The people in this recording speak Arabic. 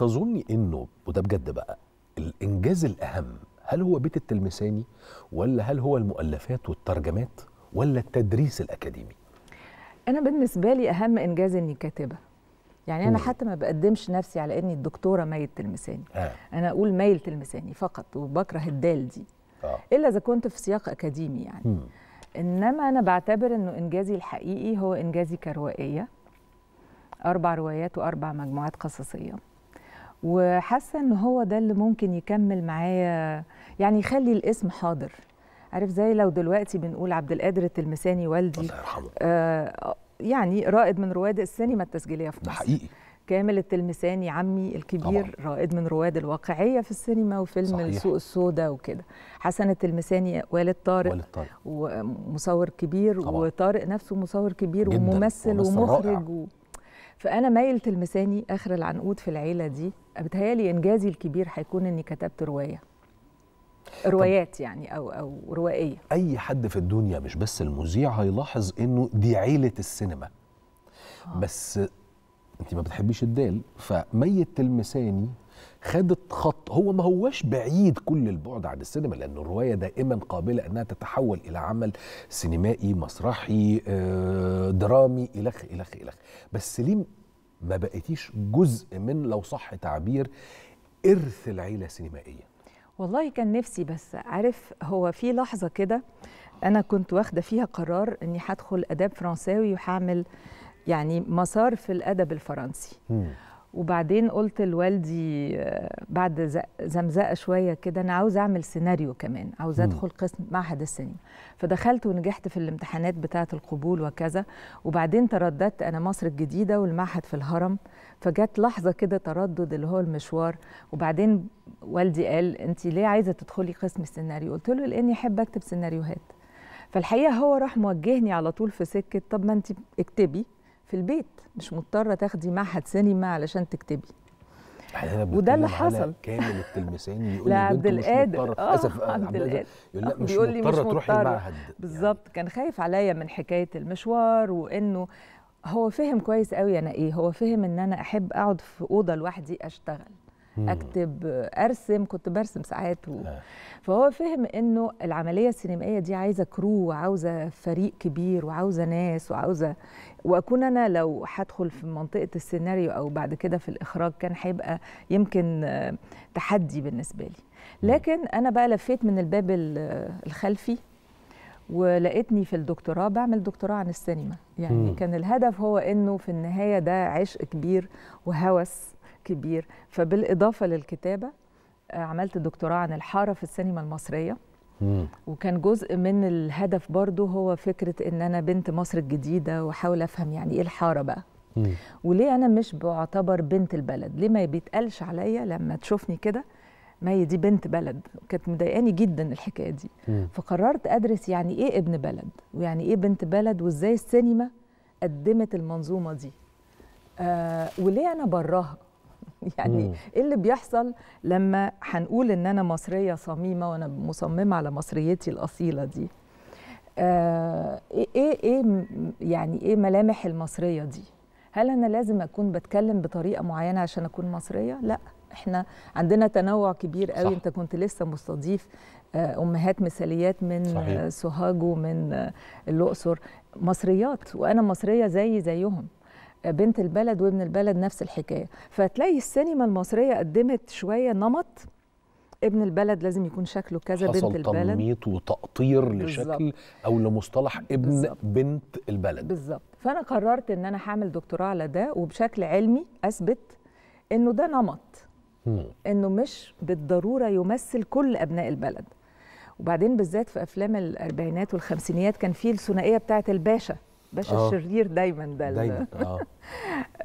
تظني انه وده بجد بقى الانجاز الاهم هل هو بيت التلمساني ولا هل هو المؤلفات والترجمات ولا التدريس الاكاديمي انا بالنسبه لي اهم انجاز اني كاتبه يعني انا حتى ما بقدمش نفسي على اني الدكتوره مي التلمساني آه. انا اقول مي التلمساني فقط وبكره الدال دي آه. الا اذا كنت في سياق اكاديمي يعني م. انما انا بعتبر انه انجازي الحقيقي هو انجازي كروائيه اربع روايات واربع مجموعات قصصيه وحاسه ان هو ده اللي ممكن يكمل معايا يعني يخلي الاسم حاضر عارف زي لو دلوقتي بنقول عبد القادر التلمساني والدي الله يرحمه آه يعني رائد من رواد السينما التسجيليه في مصر ده حقيقي كامل التلمساني عمي الكبير طبعا. رائد من رواد الواقعيه في السينما وفيلم السوق السوداء وكده حسن التلمساني والد طارق, والد طارق. ومصور كبير طبعا. وطارق نفسه مصور كبير جداً. وممثل ومخرج فانا مايل تلمساني اخر العنقود في العيله دي بتهيالي انجازي الكبير هيكون اني كتبت روايه روايات يعني او او روائيه اي حد في الدنيا مش بس المذيع هيلاحظ انه دي عيله السينما آه. بس انت ما بتحبيش الدال فميت تلمساني خدت خط هو ما هواش بعيد كل البعد عن السينما لأن الرواية دائما قابلة أنها تتحول إلى عمل سينمائي مسرحي آه، درامي إلخ إلخ إلخ بس ليه ما بقيتيش جزء من لو صح تعبير إرث العيلة السينمائية والله كان نفسي بس عارف هو في لحظة كده أنا كنت واخدة فيها قرار إني هدخل آداب فرنساوي وهعمل يعني مسار في الادب الفرنسي وبعدين قلت لوالدي آه، بعد زمزقه شويه كده انا عاوز اعمل سيناريو كمان عاوز ادخل قسم معهد السينما فدخلت ونجحت في الامتحانات بتاعه القبول وكذا وبعدين ترددت انا مصر الجديده والمعهد في الهرم فجت لحظه كده تردد اللي هو المشوار وبعدين والدي قال انت ليه عايزه تدخلي قسم السيناريو قلت له لاني احب اكتب سيناريوهات فالحقيقه هو راح موجهني على طول في سكه طب ما انت اكتبي في البيت مش مضطره تاخدي معهد سينما علشان تكتبي وده اللي حصل كامل التلمساني يقول لي آه، عبد القادر اسف عبد القادر يقول لي آه، مش بيقول لي مضطره تروحي المعهد يعني. بالظبط يعني. كان خايف عليا من حكايه المشوار وانه هو فهم كويس قوي انا ايه هو فهم ان انا احب اقعد في اوضه لوحدي اشتغل اكتب ارسم كنت برسم ساعات و... آه. فهو فهم انه العمليه السينمائيه دي عايزه كرو وعاوزه فريق كبير وعاوزه ناس وعاوزه واكون انا لو هدخل في منطقه السيناريو او بعد كده في الاخراج كان هيبقى يمكن تحدي بالنسبه لي لكن انا بقى لفيت من الباب الخلفي ولقيتني في الدكتوراه بعمل دكتوراه عن السينما يعني م. كان الهدف هو انه في النهايه ده عشق كبير وهوس كبير فبالاضافه للكتابه آه، عملت دكتوراه عن الحاره في السينما المصريه وكان جزء من الهدف برضو هو فكره ان انا بنت مصر الجديده واحاول افهم يعني ايه الحاره بقى وليه انا مش بعتبر بنت البلد ليه ما بيتقالش عليا لما تشوفني كده ما هي دي بنت بلد كانت مضايقاني جدا الحكايه دي فقررت ادرس يعني ايه ابن بلد ويعني ايه بنت بلد وازاي السينما قدمت المنظومه دي آه وليه انا براها يعني مم. ايه اللي بيحصل لما هنقول ان انا مصريه صميمه وانا مصممه على مصريتي الاصيله دي آه ايه ايه, إيه يعني ايه ملامح المصريه دي هل انا لازم اكون بتكلم بطريقه معينه عشان اكون مصريه لا احنا عندنا تنوع كبير قوي صح. انت كنت لسه مستضيف آه، امهات مثاليات من صحيح. سوهاج ومن آه، الاقصر مصريات وانا مصريه زي زيهم بنت البلد وابن البلد نفس الحكايه فتلاقي السينما المصريه قدمت شويه نمط ابن البلد لازم يكون شكله كذا بنت البلد تنميط وتقطير لشكل او لمصطلح ابن بالزبط. بنت البلد بالظبط فانا قررت ان انا هعمل دكتوراه على ده وبشكل علمي اثبت انه ده نمط مم. انه مش بالضروره يمثل كل ابناء البلد وبعدين بالذات في افلام الاربعينات والخمسينيات كان في الثنائيه بتاعه الباشا باشا آه. الشرير دايما ده دايما اه